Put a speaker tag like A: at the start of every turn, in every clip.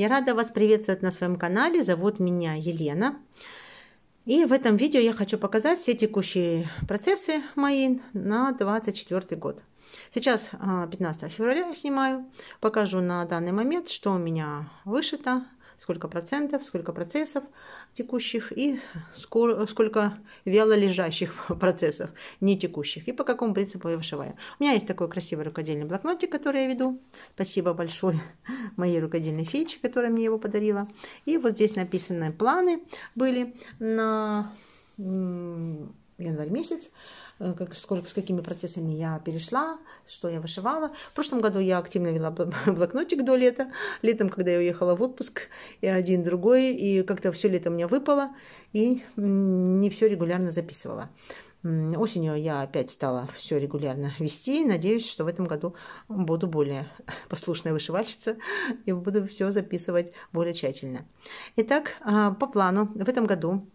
A: Я рада вас приветствовать на своем канале. Зовут меня Елена. И в этом видео я хочу показать все текущие процессы мои на 2024 год. Сейчас 15 а, февраля я снимаю. Покажу на данный момент, что у меня вышито, сколько процентов, сколько процессов текущих и скоро, сколько вяло лежащих процессов не текущих и по какому принципу я вышиваю. У меня есть такой красивый рукодельный блокнотик, который я веду. Спасибо большое моей рукодельной феечке, которая мне его подарила. И вот здесь написаны планы были на январь месяц. Э, как, сколько, с какими процессами я перешла, что я вышивала. В прошлом году я активно вела блокнотик до лета. Летом, когда я уехала в отпуск, и один, другой, и как-то все лето у меня выпало, и не все регулярно записывала. Осенью я опять стала все регулярно вести. Надеюсь, что в этом году буду более послушная вышивальщица и буду все записывать более тщательно. Итак, а, по плану в этом году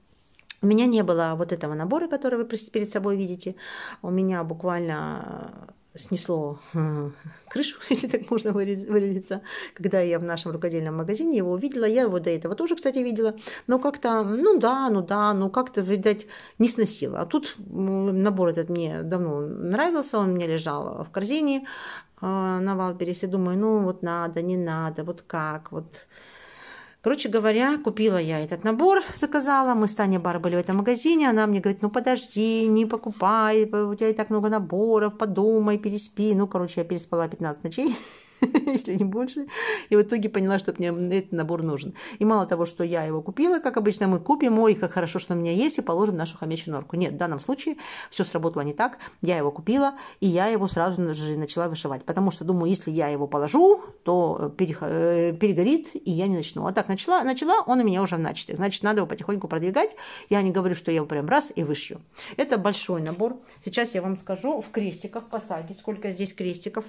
A: у меня не было вот этого набора, который вы перед собой видите. У меня буквально э, снесло э, крышу, если так можно выразиться, когда я в нашем рукодельном магазине его увидела. Я его до этого тоже, кстати, видела. Но как-то, ну да, ну да, ну как-то, видать, не сносила. А тут набор этот мне давно нравился, он мне лежал в корзине э, на Валбересе. Думаю, ну вот надо, не надо, вот как, вот Короче говоря, купила я этот набор, заказала. Мы с Таней Бар были в этом магазине. Она мне говорит, ну подожди, не покупай, у тебя и так много наборов, подумай, переспи. Ну, короче, я переспала 15 ночей. если не больше. И в итоге поняла, что мне этот набор нужен. И мало того, что я его купила, как обычно мы купим, ой, как хорошо, что у меня есть, и положим нашу хомячью норку. Нет, в данном случае все сработало не так. Я его купила, и я его сразу же начала вышивать. Потому что, думаю, если я его положу, то э, э, перегорит, и я не начну. А так начала, начала он у меня уже в начатых. Значит, надо его потихоньку продвигать. Я не говорю, что я его прям раз и вышью. Это большой набор. Сейчас я вам скажу в крестиках по сколько здесь крестиков.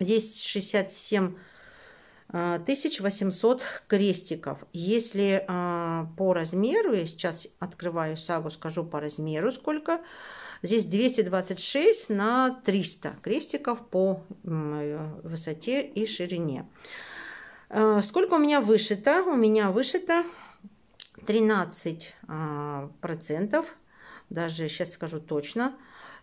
A: Есть 67 1800 крестиков. Если а, по размеру, я сейчас открываю сагу, скажу по размеру сколько. Здесь 226 на 300 крестиков по высоте и ширине. А, сколько у меня вышито? У меня вышито 13 а, процентов. Даже сейчас скажу точно.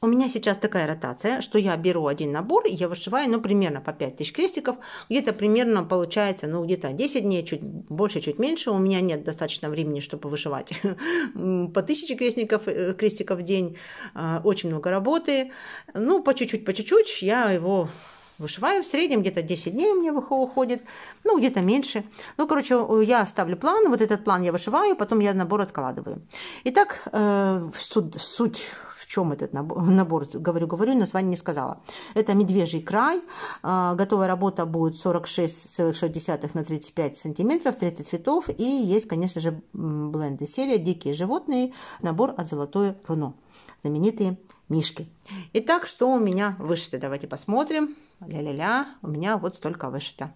A: У меня сейчас такая ротация, что я беру один набор, я вышиваю, ну, примерно по 5000 крестиков, где-то примерно получается, ну, где-то 10 дней, чуть больше, чуть меньше, у меня нет достаточно времени, чтобы вышивать по 1000 крестиков, э, крестиков в день, а, очень много работы, ну, по чуть-чуть, по чуть-чуть я его Вышиваю в среднем где-то 10 дней у меня уходит, ну, где-то меньше. Ну, короче, я ставлю план, вот этот план я вышиваю, потом я набор откладываю. Итак, э, суть, в чем этот набор, набор говорю, говорю, название не сказала. Это «Медвежий край». Э, готовая работа будет 46,6 на 35 сантиметров, 30 цветов. И есть, конечно же, бленды серия «Дикие животные», набор от «Золотое руно». Знаменитые Мишки. Итак, что у меня вышито? Давайте посмотрим. Ля-ля-ля, у меня вот столько вышито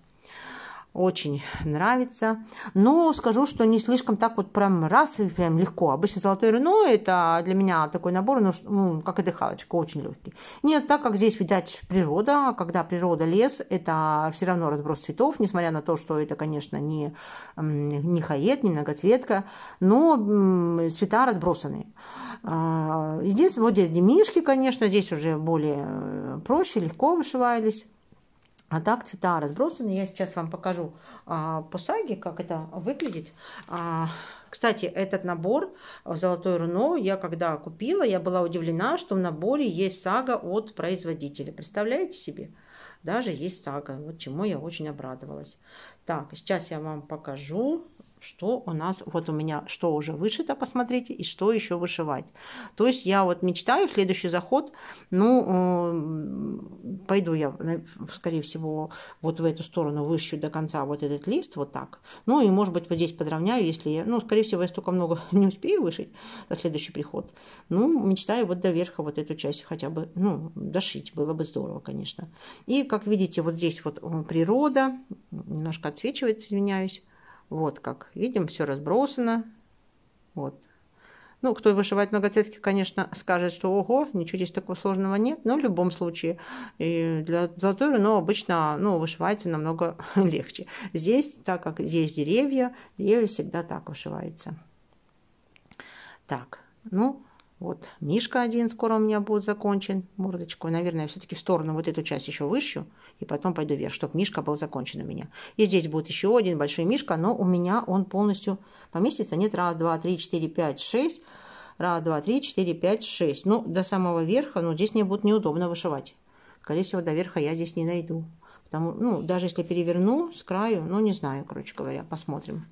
A: очень нравится. Но скажу, что не слишком так вот прям раз и прям легко. Обычно золотой Рено это для меня такой набор, ну, ну как и дыхалочка, очень легкий. Нет, так как здесь, видать, природа, а когда природа, лес, это все равно разброс цветов, несмотря на то, что это, конечно, не, не хаед, не многоцветка, но цвета разбросаны. А, единственное, вот здесь демишки, конечно, здесь уже более э, проще, легко вышивались. А так цвета разбросаны. Я сейчас вам покажу а, по саге, как это выглядит. А, кстати, этот набор "Золотой руно» я когда купила, я была удивлена, что в наборе есть сага от производителя. Представляете себе? Даже есть сага, вот чему я очень обрадовалась. Так, сейчас я вам покажу что у нас, вот у меня, что уже вышито, посмотрите, и что еще вышивать. То есть я вот мечтаю, следующий заход, ну, пойду я, скорее всего, вот в эту сторону вышью до конца вот этот лист, вот так. Ну, и, может быть, вот здесь подровняю, если я, ну, скорее всего, я столько много не успею вышить на следующий приход. Ну, мечтаю вот до верха вот эту часть хотя бы, ну, дошить, было бы здорово, конечно. И, как видите, вот здесь вот природа, немножко отсвечивает, извиняюсь. Вот как. Видим, все разбросано. Вот. Ну, кто вышивает многоцветки, конечно, скажет, что ого, ничего здесь такого сложного нет, но ну, в любом случае и для золотой руно обычно ну, вышивается намного легче. Здесь, так как здесь деревья, деревья всегда так вышивается. Так, ну, вот Мишка один скоро у меня будет закончен мордочку. Наверное, все-таки в сторону вот эту часть еще выщу, и потом пойду вверх, чтобы Мишка был закончен у меня. И здесь будет еще один большой Мишка, но у меня он полностью поместится. Нет, раз, два, три, четыре, пять, шесть. Раз, два, три, четыре, пять, шесть. Ну, до самого верха, но ну, здесь мне будет неудобно вышивать. Скорее всего, до верха я здесь не найду. Потому, ну, даже если переверну с краю, ну, не знаю, короче говоря, посмотрим.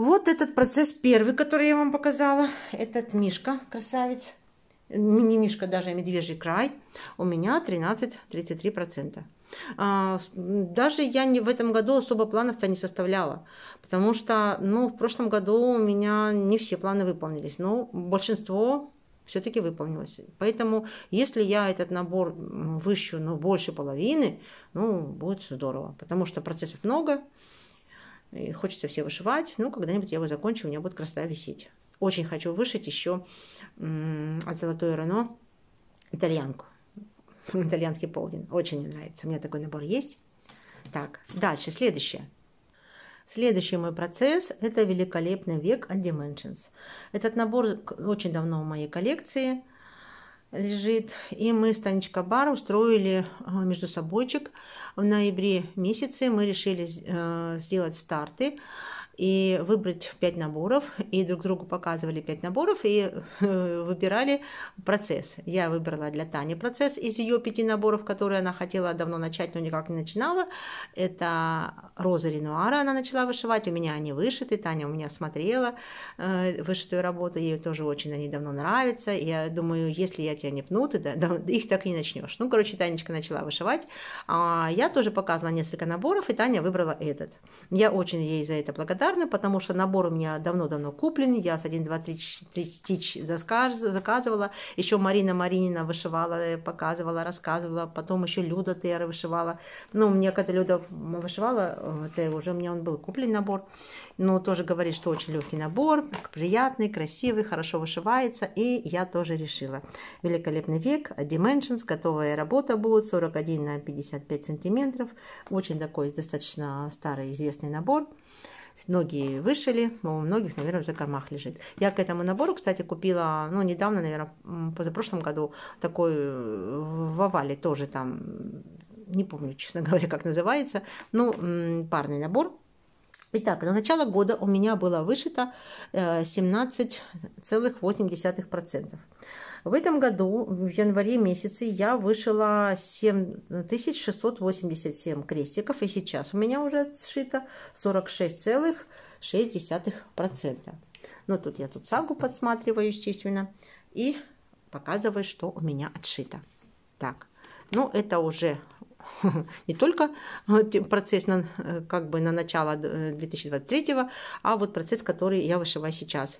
A: Вот этот процесс первый, который я вам показала. Этот мишка, красавец. Не мишка даже, а медвежий край. У меня 13-33%. А, даже я не в этом году особо планов-то не составляла, потому что ну, в прошлом году у меня не все планы выполнились, но большинство все-таки выполнилось. Поэтому, если я этот набор выщу, ну, больше половины, ну, будет здорово, потому что процессов много, и хочется все вышивать. Ну, когда-нибудь я его закончу, у меня будет красота висеть. Очень хочу вышить еще от Золотой Рено итальянку. Итальянский полдень. Очень мне нравится. У меня такой набор есть. Так, дальше, следующее. Следующий мой процесс – это «Великолепный век от Dimensions». Этот набор очень давно в моей коллекции лежит. И мы с Танечка Бар устроили а, между собойчик. В ноябре месяце мы решили э, сделать старты и выбрать пять наборов, и друг другу показывали пять наборов и э, выбирали процесс. Я выбрала для Тани процесс из ее пяти наборов, которые она хотела давно начать, но никак не начинала. Это роза Ренуара она начала вышивать, у меня они вышиты, Таня у меня смотрела э, вышитую работу, ей тоже очень они давно нравятся. Я думаю, если я тебя не пну, ты да, да, их так и не начнешь. Ну, короче, Танечка начала вышивать. А я тоже показывала несколько наборов, и Таня выбрала этот. Я очень ей за это благодарна благодарна, потому что набор у меня давно-давно куплен. Я с 1-2-3 стич заказывала. Еще Марина Маринина вышивала, э, показывала, рассказывала. Потом еще Люда Тера вышивала. Ну, у меня когда Люда вышивала, это уже у меня он был куплен набор. Но тоже говорит, что очень легкий набор, приятный, красивый, хорошо вышивается. И я тоже решила. Великолепный век, Dimensions, готовая работа будет, 41 на 55 сантиметров. Очень такой достаточно старый известный набор. Ноги вышили, у многих, наверное, в закормах лежит. Я к этому набору, кстати, купила, ну, недавно, наверное, позапрошлом году, такой э, в овале тоже там, не помню, честно говоря, как называется, ну, парный набор. Итак, на начало года у меня было вышито 17,8%. В этом году, в январе месяце, я вышила 7687 крестиков, и сейчас у меня уже сшито 46,6%. Но тут я тут сагу подсматриваю, естественно, и показываю, что у меня отшито. Так, ну это уже не только э, процесс на, э, как бы на начало 2023, э, а вот процесс, который я вышиваю сейчас.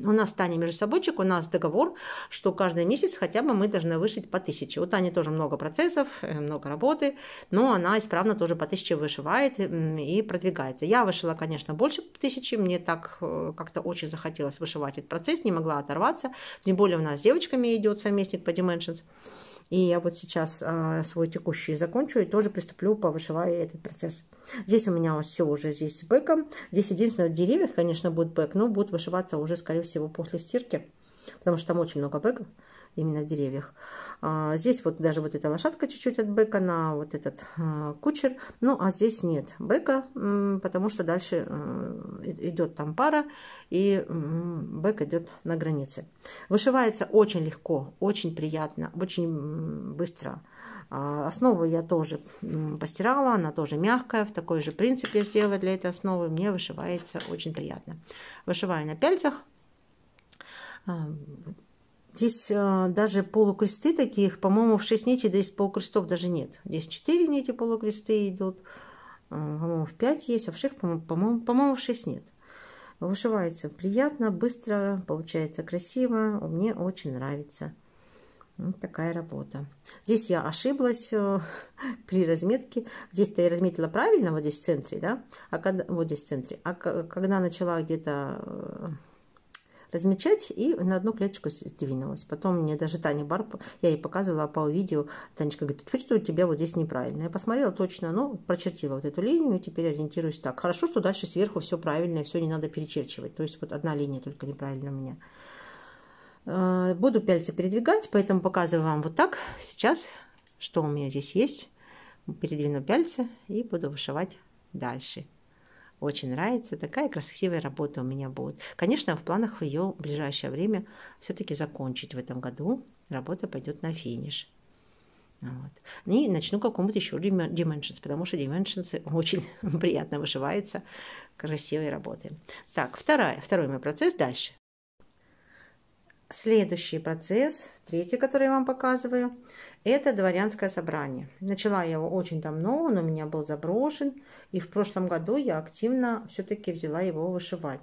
A: У нас с Таней между собойчик, у нас договор, что каждый месяц хотя бы мы должны вышить по тысяче. У Тани тоже много процессов, э, много работы, но она исправно тоже по тысяче вышивает и продвигается. Я вышила, конечно, больше тысячи, мне так э, как-то очень захотелось вышивать этот процесс, не могла оторваться. Тем более у нас с девочками идет совместник по Dimensions. И я вот сейчас а, свой текущий закончу и тоже приступлю, повышиваю этот процесс. Здесь у меня все уже здесь с бэком. Здесь единственное, в деревьях, конечно, будет бэк, но будет вышиваться уже, скорее всего, после стирки, потому что там очень много бэков именно в деревьях. А, здесь вот даже вот эта лошадка чуть-чуть от бека, на вот этот а, кучер. Ну, а здесь нет бека, потому что дальше э, идет там пара, и бек идет на границе. Вышивается очень легко, очень приятно, очень быстро. А, основу я тоже постирала, она тоже мягкая, в такой же принцип я сделала для этой основы. Мне вышивается очень приятно. Вышиваю на пяльцах, Здесь а, даже полукресты таких, по-моему, в 6 нитей, да есть полукрестов даже нет. Здесь 4 нити полукресты идут, а, по-моему, в 5 есть, а в 6, по-моему, по-моему, в 6 нет. Вышивается приятно, быстро, получается красиво, мне очень нравится. Вот такая работа. Здесь я ошиблась э, при разметке. Здесь-то я разметила правильно, вот здесь в центре, да? А когда, вот здесь в центре. А когда начала где-то э, размечать, и на одну клеточку сдвинулась. Потом мне даже Таня Бар, я ей показывала по видео, Танечка говорит, теперь у тебя вот здесь неправильно. Я посмотрела точно, ну, прочертила вот эту линию, теперь ориентируюсь так. Хорошо, что дальше сверху все правильно, и все не надо перечерчивать. То есть вот одна линия только неправильно у меня. А, буду пяльцы передвигать, поэтому показываю вам вот так сейчас, что у меня здесь есть. Передвину пяльцы и буду вышивать дальше очень нравится, такая красивая работа у меня будет. Конечно, в планах ее ближайшее время все-таки закончить в этом году. Работа пойдет на финиш. Вот. И начну какому-то еще Dimensions, потому что Dimensions очень приятно вышиваются красивой работы. Так, вторая, второй мой процесс дальше. Следующий процесс, третий, который я вам показываю, это дворянское собрание. Начала я его очень давно, он у меня был заброшен, и в прошлом году я активно все-таки взяла его вышивать.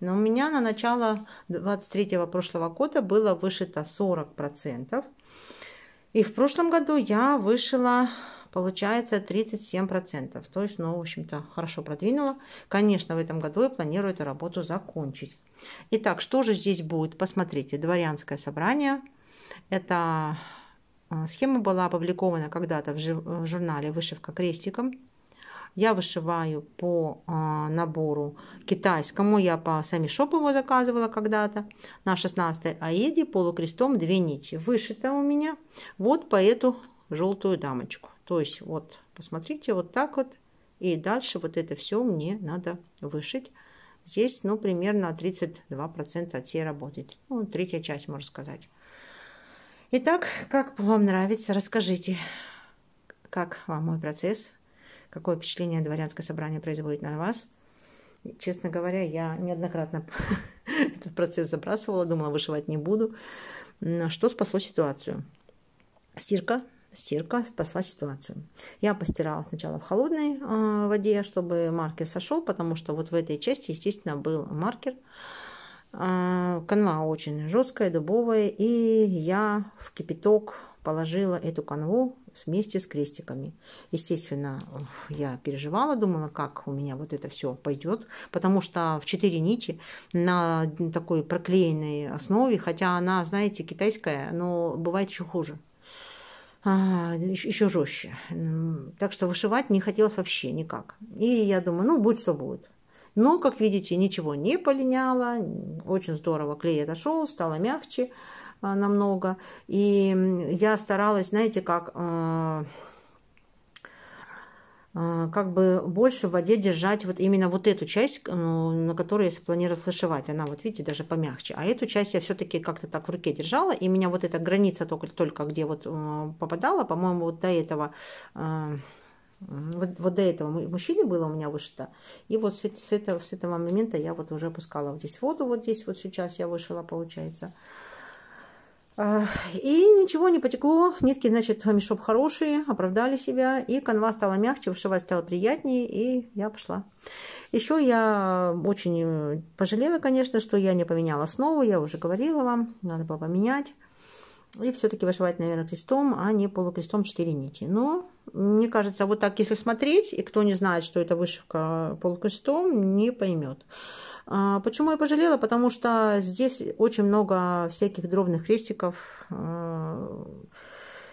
A: Но у меня на начало 23 прошлого года было вышито 40%. И в прошлом году я вышила, получается, 37%. То есть, ну, в общем-то, хорошо продвинула. Конечно, в этом году я планирую эту работу закончить. Итак, что же здесь будет? Посмотрите, дворянское собрание. Эта э, схема была опубликована когда-то в журнале «Вышивка крестиком». Я вышиваю по э, набору китайскому. Я по сами шопу его заказывала когда-то. На 16 аеде полукрестом две нити. Вышито у меня вот по эту желтую дамочку. То есть вот, посмотрите, вот так вот. И дальше вот это все мне надо вышить. Здесь, ну, примерно 32% от всей работы. Ну, третья часть, можно сказать. Итак, как вам нравится, расскажите, как вам мой процесс, какое впечатление дворянское собрание производит на вас. Честно говоря, я неоднократно этот процесс забрасывала, думала, вышивать не буду. Но что спасло ситуацию? Стирка стирка спасла ситуацию. Я постирала сначала в холодной э, воде, чтобы маркер сошел, потому что вот в этой части, естественно, был маркер. Э, канва очень жесткая, дубовая, и я в кипяток положила эту канву вместе с крестиками. Естественно, я переживала, думала, как у меня вот это все пойдет, потому что в четыре нити на такой проклеенной основе, хотя она, знаете, китайская, но бывает еще хуже еще жестче. Так что вышивать не хотелось вообще никак. И я думаю, ну, будь что будет. Но, как видите, ничего не полиняло. Очень здорово клей отошел, стало мягче а, намного. И я старалась, знаете, как э, а, как бы больше в воде держать вот именно вот эту часть, ну, на которую я планировала флешевать. Она вот, видите, даже помягче. А эту часть я все-таки как-то так в руке держала, и меня вот эта граница только, только где вот а, попадала, по-моему, вот до этого а, вот, вот до этого мужчине было у меня вышито. И вот с, с, этого, с этого момента я вот уже опускала вот здесь воду, вот здесь вот сейчас я вышила, получается. А, и ничего не потекло, нитки, значит, мешок хорошие, оправдали себя, и канва стала мягче, вышивать стало приятнее, и я пошла. Еще я очень э, пожалела, конечно, что я не поменяла основу, я уже говорила вам, надо было поменять. И все-таки вышивать, наверное, крестом, а не полукрестом 4 нити. Но, мне кажется, вот так, если смотреть, и кто не знает, что это вышивка полукрестом, не поймет. А, почему я пожалела? Потому что здесь очень много всяких дробных крестиков. А,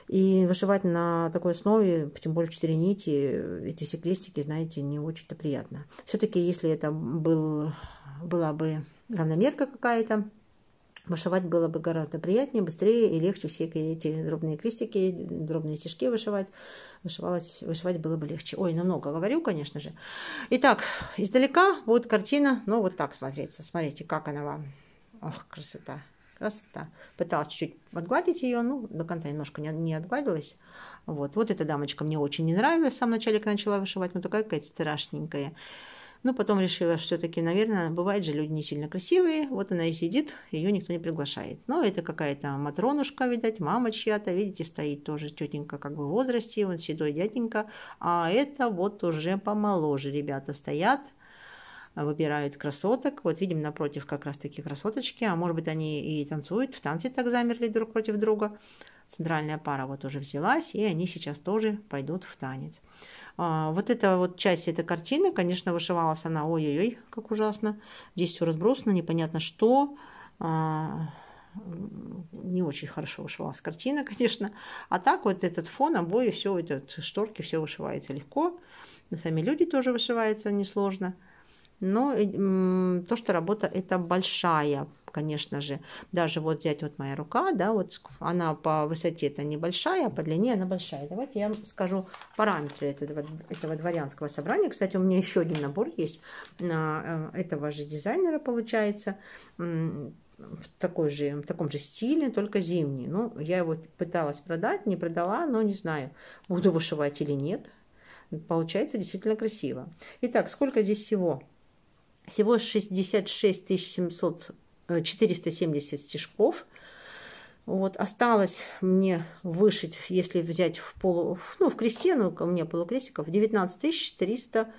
A: и вышивать на такой основе, тем более 4 нити, эти все крестики, знаете, не очень-то приятно. Все-таки, если это был, была бы равномерка какая-то, вышивать было бы гораздо приятнее, быстрее и легче все эти дробные крестики, дробные стежки вышивать. Вышивалось, вышивать было бы легче. Ой, намного ну говорю, конечно же. Итак, издалека вот картина, ну вот так смотреться. Смотрите, как она вам. Ох, красота. Красота. Пыталась чуть-чуть отгладить ее, ну, до конца немножко не, не отгладилась. Вот. вот эта дамочка мне очень не нравилась. В самом начале, когда начала вышивать, ну, такая какая-то страшненькая. Но потом решила, что все-таки, наверное, бывает же люди не сильно красивые. Вот она и сидит, ее никто не приглашает. Но это какая-то матронушка, видать, мама чья-то, видите, стоит тоже тетенька как бы в возрасте, он седой дяденька. А это вот уже помоложе ребята стоят, выбирают красоток. Вот видим напротив как раз такие красоточки, а может быть они и танцуют, в танце так замерли друг против друга. Центральная пара вот уже взялась, и они сейчас тоже пойдут в танец. А, вот эта вот часть, этой картины, конечно, вышивалась она, ой-ой-ой, как ужасно. Здесь все разбросано, непонятно что а, не очень хорошо вышивалась картина, конечно. А так вот этот фон, обои, все, этот шторки, все вышивается легко. Сами люди тоже вышиваются несложно. Но э, то, что работа это большая, конечно же. Даже вот взять вот моя рука, да, вот она по высоте это небольшая, по длине она большая. Давайте я скажу параметры этого, этого дворянского собрания. Кстати, у меня еще один набор есть на э, этого же дизайнера, получается в, такой же, в таком же стиле, только зимний. Ну, я его пыталась продать, не продала, но не знаю, буду вышивать или нет. Получается действительно красиво. Итак, сколько здесь всего? Всего 66 700, 470 стежков. Вот, осталось мне вышить, если взять в полу, ну, в крестену, ко мне полукрестиков, 19 300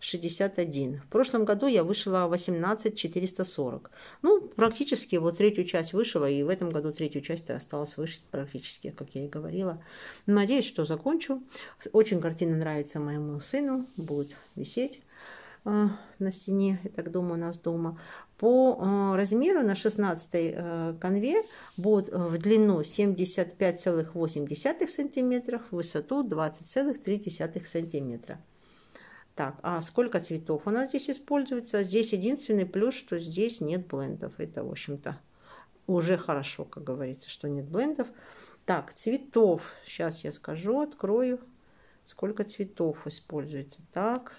A: 61. В прошлом году я вышила 18 440. Ну, практически вот третью часть вышила, и в этом году третью часть осталось вышить практически, как я и говорила. Надеюсь, что закончу. Очень картина нравится моему сыну, будет висеть. Э, на стене, я так думаю, у нас дома. По э, размеру на 16 э, конве будет в длину 75,8 см, в высоту 20,3 см. Так, а сколько цветов у нас здесь используется? Здесь единственный плюс, что здесь нет блендов. Это, в общем-то, уже хорошо, как говорится, что нет блендов. Так, цветов. Сейчас я скажу, открою, сколько цветов используется. Так,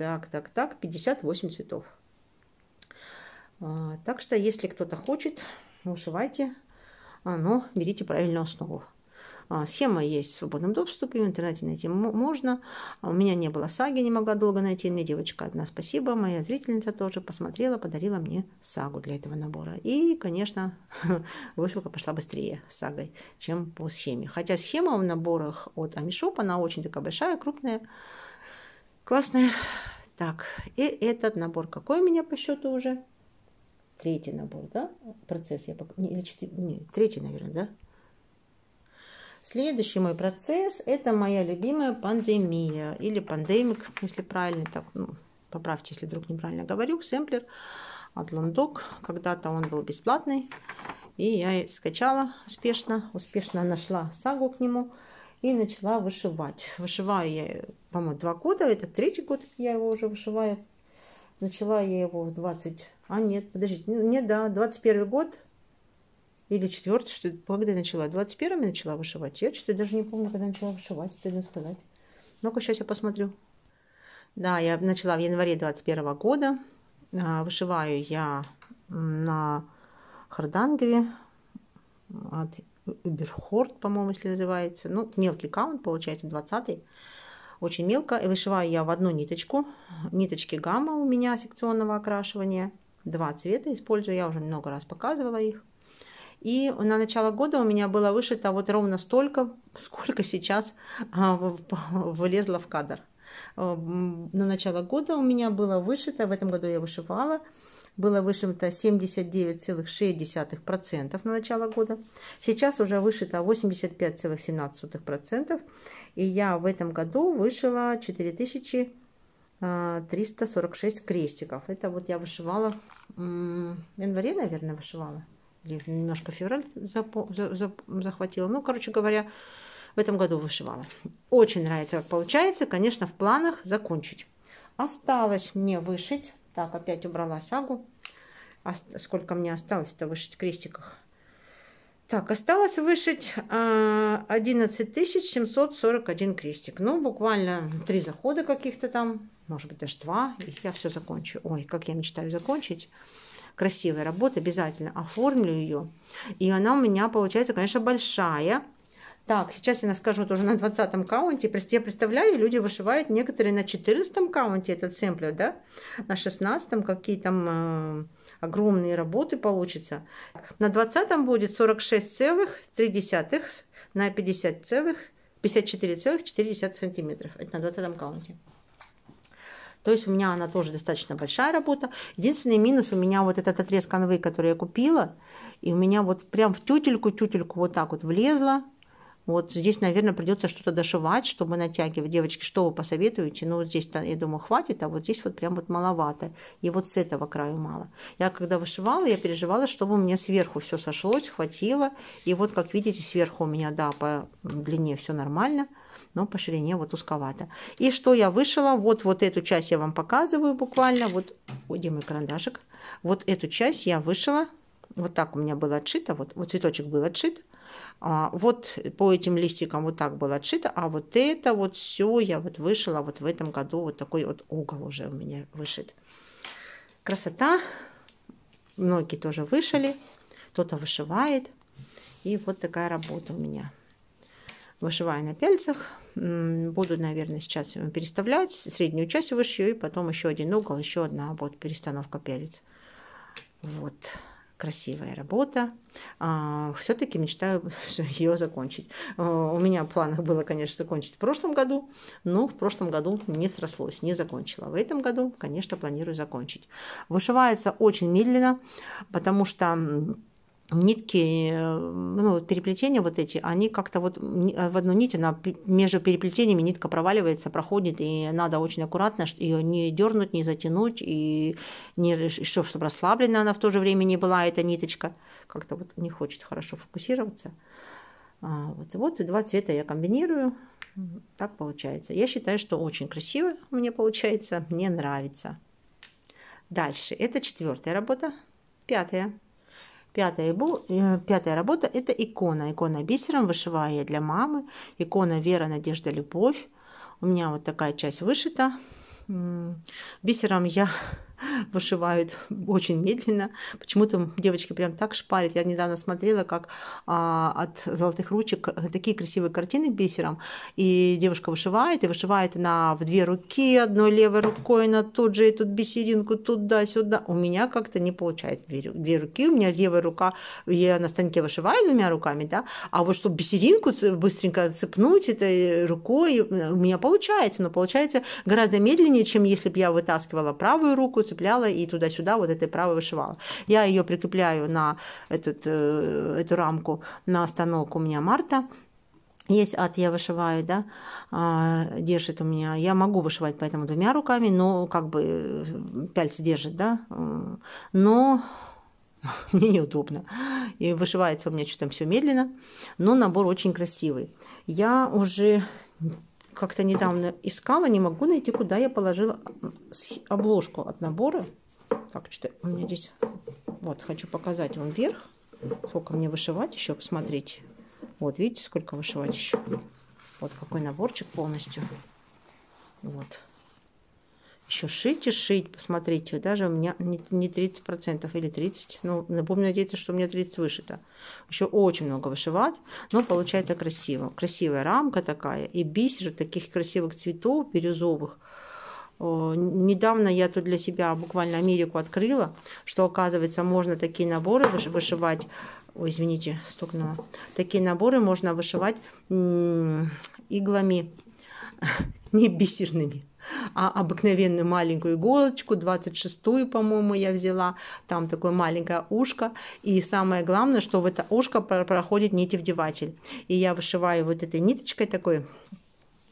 A: так, так, так, 58 цветов. А, так что, если кто-то хочет, вышивайте, а, но берите правильную основу. А, схема есть в свободном доступе, в интернете найти можно. У меня не было саги, не могла долго найти. Мне девочка одна, спасибо. Моя зрительница тоже посмотрела, подарила мне сагу для этого набора. И, конечно, вышивка пошла быстрее с сагой, чем по схеме. Хотя схема в наборах от Амишопа она очень такая большая, крупная. Классная. Так, и этот набор какой у меня по счету уже? Третий набор, да? Процесс я пок. Или четыре... Не, третий, наверное, да? Следующий мой процесс – это моя любимая пандемия. Или пандемик, если правильно так. Ну, поправьте, если вдруг неправильно говорю. Сэмплер от Лондок. Когда-то он был бесплатный. И я скачала успешно. Успешно нашла сагу к нему – и начала вышивать. Вышиваю я, по-моему, два года, это третий год я его уже вышиваю. Начала я его в 20... А, нет, подождите, ну, нет, да, 21 год или четвертый, что когда я начала? 21 я начала вышивать. Я что-то даже не помню, когда начала вышивать, стыдно сказать. Ну-ка, сейчас я посмотрю. Да, я начала в январе 21 года. А, вышиваю я на Хардангере от Берхорд, по-моему, если называется. Ну, мелкий каунт, получается, 20 Очень мелко. И вышиваю я в одну ниточку. Ниточки гамма у меня секционного окрашивания. Два цвета использую, я уже много раз показывала их. И на начало года у меня было вышито вот ровно столько, сколько сейчас а, вылезло в кадр. Э, на начало года у меня было вышито, в этом году я вышивала было вышито 79,6% на начало года. Сейчас уже вышито 85,17%. И я в этом году вышила 4346 крестиков. Это вот я вышивала в январе, наверное, вышивала. Или немножко февраль захватила. Ну, короче говоря, в этом году вышивала. Очень нравится, как получается. Конечно, в планах закончить. Осталось мне вышить. Так, опять убрала сагу. А сколько мне осталось-то вышить в крестиках? Так, осталось вышить 11 а, 741 крестик. Ну, буквально три захода каких-то там, может быть, даже два, и я все закончу. Ой, как я мечтаю закончить. Красивая работа, обязательно оформлю ее. И она у меня получается, конечно, большая. Так, сейчас я на скажу тоже на 20 каунте. Я представляю, люди вышивают некоторые на 14 каунте этот сэмплер, да? На 16 какие там э, огромные работы получится. На 20 будет 46,3 на 50 целых 54,4 сантиметров. Это на 20 каунте. То есть у меня она тоже достаточно большая работа. Единственный минус у меня вот этот отрез канвы, который я купила, и у меня вот прям в тютельку-тютельку вот так вот влезла. Вот здесь, наверное, придется что-то дошивать, чтобы натягивать. Девочки, что вы посоветуете? Ну, здесь-то, я думаю, хватит, а вот здесь вот прям вот маловато. И вот с этого краю мало. Я когда вышивала, я переживала, чтобы у меня сверху все сошлось, хватило. И вот, как видите, сверху у меня, да, по длине все нормально но по ширине вот узковато. И что я вышила? Вот, вот эту часть я вам показываю буквально. Вот, ой, мой карандашик? Вот эту часть я вышила. Вот так у меня было отшито. Вот, вот цветочек был отшит. А, вот по этим листикам вот так было отшито, а вот это вот все я вот вышила вот в этом году, вот такой вот угол уже у меня вышит. Красота, многие тоже вышили, кто-то вышивает, и вот такая работа у меня. Вышиваю на пяльцах, буду, наверное, сейчас переставлять, среднюю часть вышью, и потом еще один угол, еще одна вот перестановка пялец. Вот красивая работа. А, Все-таки мечтаю ее закончить. А, у меня в планах было, конечно, закончить в прошлом году, но в прошлом году не срослось, не закончила. В этом году, конечно, планирую закончить. Вышивается очень медленно, потому что нитки, эм, ну, переплетения вот эти, они как-то вот э, в одну нить, она между переплетениями нитка проваливается, проходит, и надо очень аккуратно ее не дернуть, не затянуть, и не, чтобы, расслаблена она в то же время не была, эта ниточка. Как-то вот не хочет хорошо фокусироваться. А, вот, вот и два цвета я комбинирую. Так получается. Я считаю, что очень красиво мне получается. Мне нравится. Дальше. Это четвертая работа. Пятая. Пятая, э, пятая работа – это икона. Икона бисером, вышиваю я для мамы. Икона «Вера, надежда, любовь». У меня вот такая часть вышита. Бисером я вышивают очень медленно. Почему-то девочки прям так шпарят. Я недавно смотрела, как а, от золотых ручек такие красивые картины бисером. И девушка вышивает, и вышивает на в две руки, одной левой рукой, на тут же и тут бисеринку, туда-сюда. У меня как-то не получается две, две руки. У меня левая рука, я на станке вышиваю двумя руками, да, а вот чтобы бисеринку быстренько цепнуть этой рукой, э, у меня получается, но получается гораздо медленнее, чем если бы я вытаскивала правую руку, цепляла и туда-сюда вот этой правой вышивала. Я ее прикрепляю на этот, э, эту рамку на станок у меня Марта. Есть ад, я вышиваю, да, а, держит у меня. Я могу вышивать поэтому двумя руками, но как бы э, пяльц держит, да, э, но мне неудобно. И вышивается у меня что-то все медленно, но набор очень красивый. Я уже как-то недавно искала, не могу найти, куда я положила обложку от набора. Так, что-то у меня здесь... Вот, хочу показать вам вверх. Сколько мне вышивать еще, посмотрите. Вот, видите, сколько вышивать еще. Вот какой наборчик полностью. Вот еще шить и шить, посмотрите, даже у меня не 30% или 30%, ну, напомню, надеяться, что у меня 30 вышито. Еще очень много вышивать, но получается красиво. Красивая рамка такая, и бисер таких красивых цветов бирюзовых. Недавно я тут для себя буквально Америку открыла, что, оказывается, можно такие наборы вышивать, ой, извините, стукнула, такие наборы можно вышивать иглами не бисерными, а обыкновенную маленькую иголочку, 26-ю, по-моему, я взяла, там такое маленькое ушко, и самое главное, что в это ушко проходит нитевдеватель и я вышиваю вот этой ниточкой такой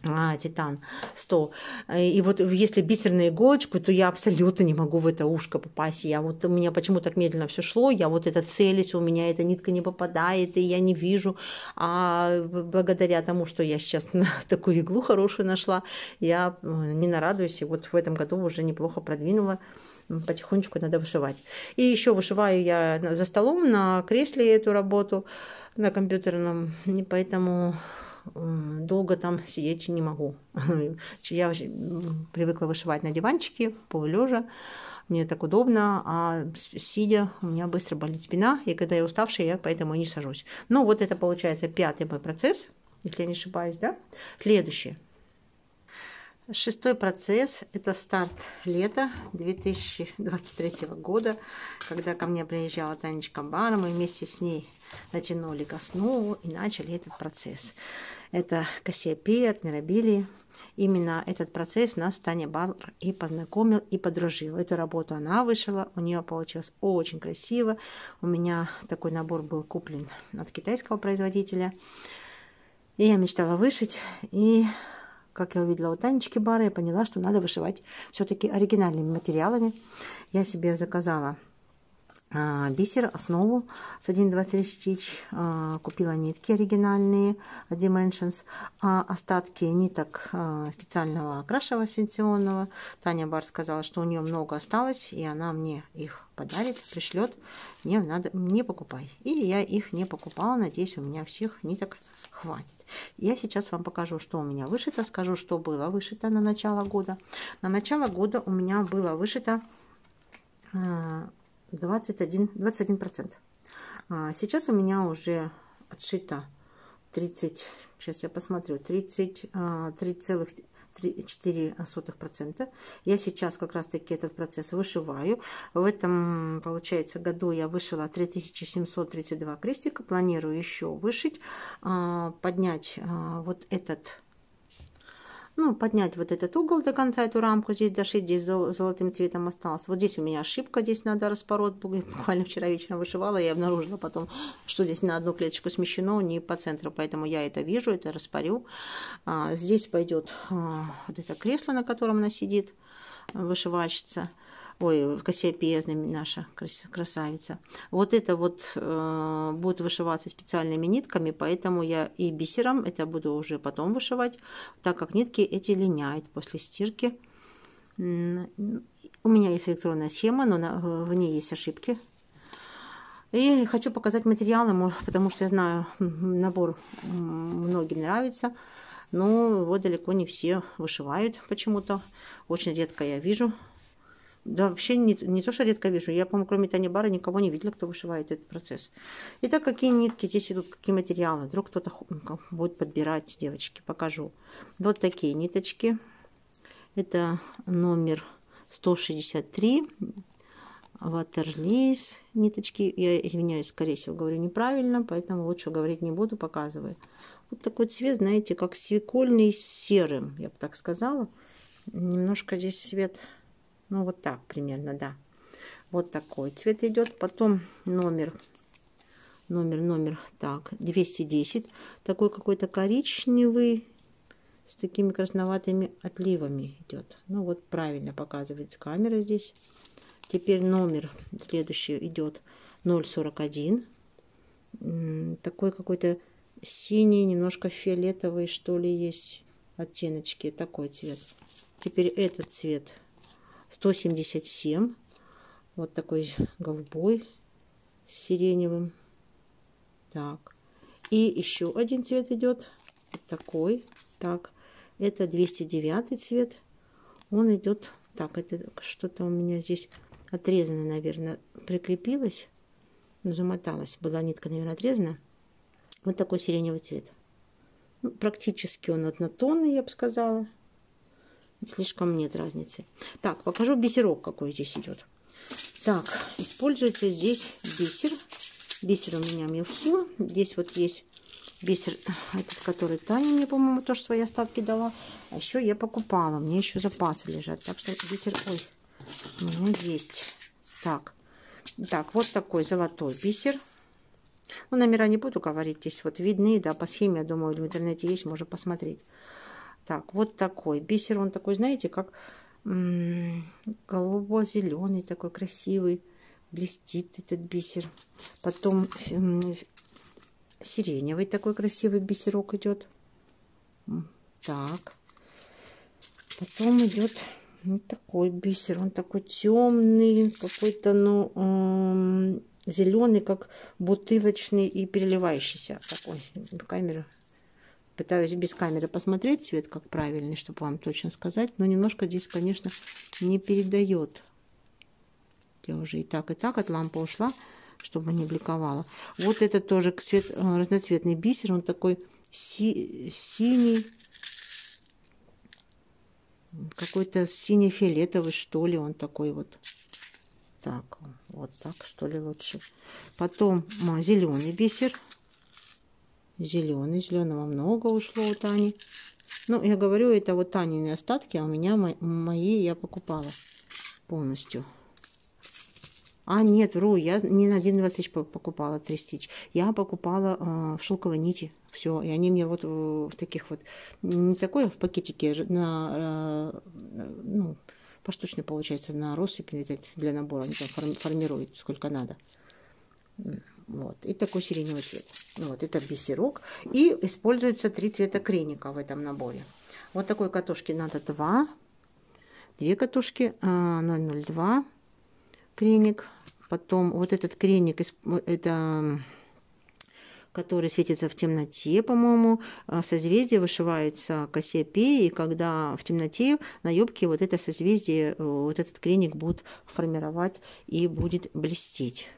A: а, титан 100. Э, и вот если бисерную иголочку, то я абсолютно не могу в это ушко попасть. Я вот, у меня почему так медленно все шло, я вот это целюсь, у меня эта нитка не попадает, и я не вижу. А благодаря тому, что я сейчас такую иглу хорошую нашла, я э, не нарадуюсь, и вот в этом году уже неплохо продвинула потихонечку надо вышивать. И еще вышиваю я за столом на кресле эту работу на компьютерном, и поэтому Э, долго там сидеть не могу. Я привыкла вышивать на диванчике, полулежа. Мне так удобно, а сидя у меня быстро болит спина, и когда я уставшая, я поэтому и не сажусь. Ну, вот это получается пятый мой процесс, если я не ошибаюсь, да? Следующий. Шестой процесс – это старт лета 2023 года, когда ко мне приезжала Танечка Бара, мы вместе с ней натянули к основу и начали этот процесс. Это Кассиопея от Мирабилии. Именно этот процесс нас с Таней Баллар и познакомил, и подружил. Эту работу она вышила, у нее получилось очень красиво. У меня такой набор был куплен от китайского производителя. И я мечтала вышить, и как я увидела у Танечки Бары, я поняла, что надо вышивать все-таки оригинальными материалами. Я себе заказала а, бисер, основу с 1,23 стич, а, купила нитки оригинальные Dimensions, а остатки ниток специального окрашивого сенсионного. Таня Бар сказала, что у нее много осталось, и она мне их подарит, пришлет, мне надо, не покупай. И я их не покупала, надеюсь, у меня всех ниток хватит. Я сейчас вам покажу, что у меня вышито, скажу, что было вышито на начало года. На начало года у меня было вышито 21, 21%. А сейчас у меня уже отшито 30, сейчас я посмотрю, 33,4%. А, я сейчас как раз-таки этот процесс вышиваю. В этом, получается, году я вышила 3732 крестика. Планирую еще вышить, а, поднять а, вот этот ну, поднять вот этот угол до конца, эту рамку здесь дошить, здесь золотым цветом осталось. Вот здесь у меня ошибка, здесь надо распорот, буквально вчера вечером вышивала, я обнаружила потом, что здесь на одну клеточку смещено, не по центру, поэтому я это вижу, это распорю. А, здесь пойдет а, вот это кресло, на котором она сидит, а, вышивальщица ой, Кассиопея наша красавица. Вот это вот э, будет вышиваться специальными нитками, поэтому я и бисером это буду уже потом вышивать, так как нитки эти линяют после стирки. У меня есть электронная схема, но на, в ней есть ошибки. И хочу показать материалы, потому что я знаю, набор многим нравится. Но вот далеко не все вышивают почему-то. Очень редко я вижу да, вообще не, не то, что редко вижу. Я, по-моему, кроме Тани Бары никого не видела, кто вышивает этот процесс. Итак, какие нитки здесь идут, какие материалы. Вдруг кто-то будет подбирать, девочки, покажу. Вот такие ниточки. Это номер 163. Ватерлис. Ниточки, я извиняюсь, скорее всего, говорю неправильно, поэтому лучше говорить не буду, показываю. Вот такой цвет, знаете, как свекольный с серым, я бы так сказала. Немножко здесь цвет ну, вот так примерно, да. Вот такой цвет идет. Потом номер, номер, номер, так, 210. Такой какой-то коричневый с такими красноватыми отливами идет. Ну, вот правильно показывается камера здесь. Теперь номер следующий идет 041. Такой какой-то синий, немножко фиолетовый, что ли, есть оттеночки. Такой цвет. Теперь этот цвет 177. Вот такой голубой с сиреневым. Так. И еще один цвет идет. Вот такой. Так. Это 209 цвет. Он идет... Так, это что-то у меня здесь отрезано, наверное, прикрепилось. Ну, замоталась. Была нитка, наверное, отрезана. Вот такой сиреневый цвет. Ну, практически он однотонный, я бы сказала. Слишком нет разницы. Так, покажу бисерок, какой здесь идет. Так, используется здесь бисер. Бисер у меня мелкий. Здесь вот есть бисер, этот, который Таня мне, по-моему, тоже свои остатки дала. А еще я покупала, мне еще запасы лежат. Так что бисер, ой, у меня есть. Так, так, вот такой золотой бисер. Ну, номера не буду говорить, здесь вот видны, да, по схеме, я думаю, в интернете есть, можно посмотреть. Так, вот такой. Бисер, он такой, знаете, как голубо-зеленый, такой красивый. Блестит этот бисер. Потом сиреневый такой красивый бисерок идет. Так. Потом идет вот такой бисер. Он такой темный, какой-то, ну, зеленый, как бутылочный и переливающийся. Такой, камера Пытаюсь без камеры посмотреть цвет, как правильный, чтобы вам точно сказать. Но немножко здесь, конечно, не передает. Я уже и так, и так от лампы ушла, чтобы не бликовала. Вот это тоже цвет, э, разноцветный бисер. Он такой си синий, какой-то сине-фиолетовый, что ли, он такой вот. Так, вот так, что ли, лучше. Потом э, зеленый бисер зеленый. Зеленого много ушло у Тани. Ну, я говорю, это вот Танины остатки, а у меня мои я покупала полностью. А, нет, вру, я не на 11 тысяч покупала 3 тысяч. Я покупала э, в шелковой нити. Все, и они мне вот э, в таких вот, не такое а в пакетике, на, э, ну, поштучно получается, на россыпь для набора. Они там формируют сколько надо. Вот. И такой сиреневый цвет. Ну вот. Это бисерок. И используется три цвета креника в этом наборе. Вот такой катушки надо два. Две катушки 0,02 а, креник. Потом вот этот креник, это который светится в темноте, по-моему, а, созвездие вышивается Кассиопеи, и когда в темноте на юбке вот это созвездие, э, вот этот креник будет формировать и будет блестеть.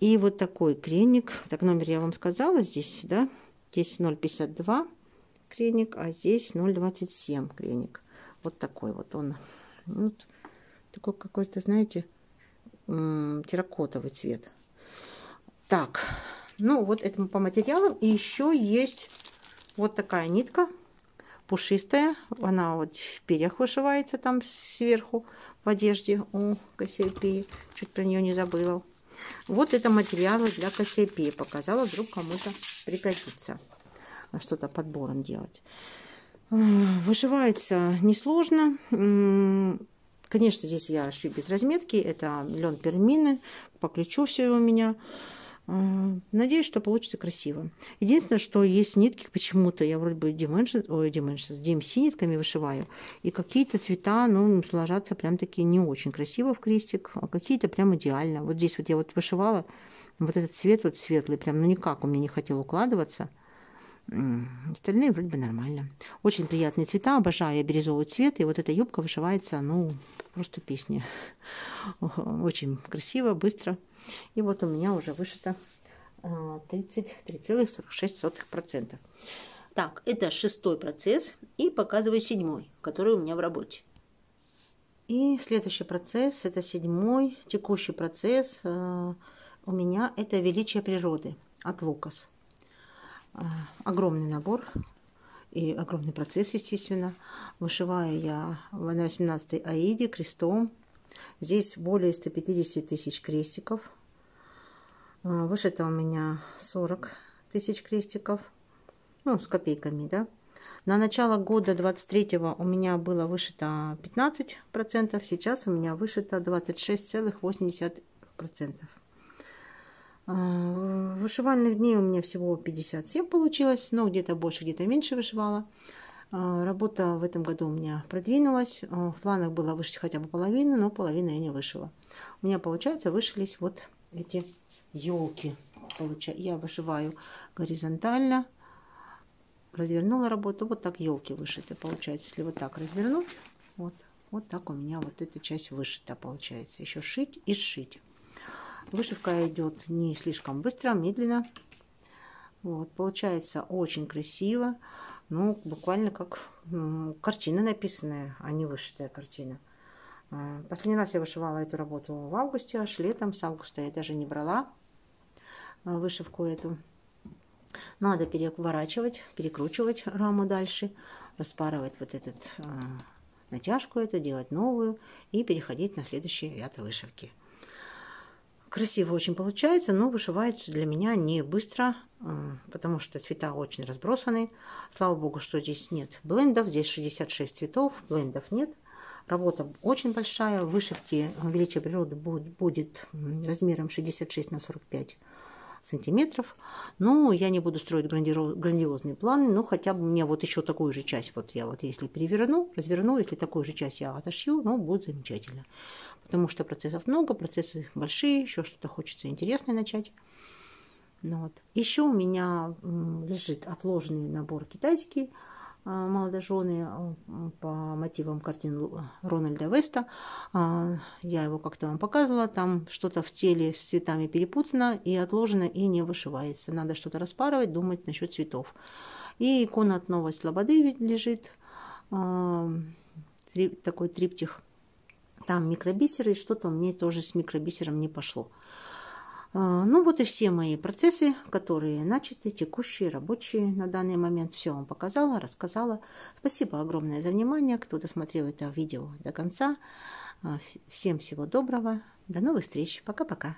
A: И вот такой креник. Так, номер я вам сказала здесь, да? Здесь 0,52 креник, а здесь 0,27 креник. Вот такой вот он. Вот такой какой-то, знаете, терракотовый цвет. Так, ну вот это мы по материалам. И еще есть вот такая нитка пушистая. Она вот в перьях вышивается там сверху в одежде у Кассиопеи. Чуть про нее не забыла. Вот это материалы для Кассиопеи. Показала, вдруг кому-то пригодится а что-то подбором делать. Вышивается несложно. Конечно, здесь я шью без разметки. Это лен пермины. По ключу все у меня. Э, надеюсь, что получится красиво. Единственное, что есть нитки почему-то. Я вроде бы Dimensions, ой, Dimensions, DMC нитками вышиваю. И какие-то цвета, ну, сложатся прям такие не очень красиво в крестик, а какие-то прям идеально. Вот здесь вот я вот вышивала вот этот цвет вот светлый, прям, ну, никак у меня не хотел укладываться – Остальные вроде бы нормально. Очень приятные цвета, обожаю бирюзовый цвет. И вот эта юбка вышивается, ну, просто песня. Очень красиво, быстро. И вот у меня уже вышито 33,46%. А, так, это шестой процесс. И показываю седьмой, который у меня в работе. И следующий процесс, это седьмой текущий процесс а, у меня, это величие природы от Лукас. А, огромный набор и огромный процесс, естественно. Вышиваю я на 18-й Аиде крестом. Здесь более 150 тысяч крестиков. А, вышито у меня 40 тысяч крестиков. Ну, с копейками, да. На начало года 23 у меня было вышито 15%, сейчас у меня вышито 26,8%. А, вышивальных дней у меня всего 57 получилось, но где-то больше, где-то меньше вышивала. А, работа в этом году у меня продвинулась. А, в планах было вышить хотя бы половину, но половину я не вышила. У меня, получается, вышились вот эти елки. Я вышиваю горизонтально. Развернула работу. Вот так елки вышиты. Получается, если вот так развернуть, вот, вот так у меня вот эта часть вышита получается. Еще шить и сшить. Вышивка идет не слишком быстро, медленно. Вот, получается очень красиво. Ну, буквально как картина написанная, а не вышитая картина. А, последний раз я вышивала эту работу в августе, аж летом. С августа я даже не брала а, вышивку эту. Надо переворачивать, перекручивать раму дальше, распарывать вот этот а, натяжку эту, делать новую и переходить на следующий ряд вышивки. Красиво очень получается, но вышивается для меня не быстро, а, потому что цвета очень разбросаны. Слава богу, что здесь нет блендов, здесь 66 цветов, блендов нет. Работа очень большая, вышивки величия природы будет, будет размером 66 на 45 сантиметров. Ну, я не буду строить грандиозные планы, но хотя бы мне вот еще такую же часть, вот я вот если переверну, разверну, если такую же часть я отошью, ну, будет замечательно потому что процессов много, процессы большие, еще что-то хочется интересное начать. Ну вот. Еще у меня лежит отложенный набор китайский а, молодожены э, по мотивам картин Рональда Веста. А, я его как-то вам показывала. Там что-то в теле с цветами перепутано и отложено, и не вышивается. Надо что-то распарывать, думать насчет цветов. И икона от новой слободы лежит. А, такой триптих там микробисеры, и что-то мне тоже с микробисером не пошло. А, ну вот и все мои процессы, которые начаты, текущие, рабочие на данный момент. Все вам показала, рассказала. Спасибо огромное за внимание, кто досмотрел это видео до конца. А, всем всего доброго, до новых встреч, пока-пока.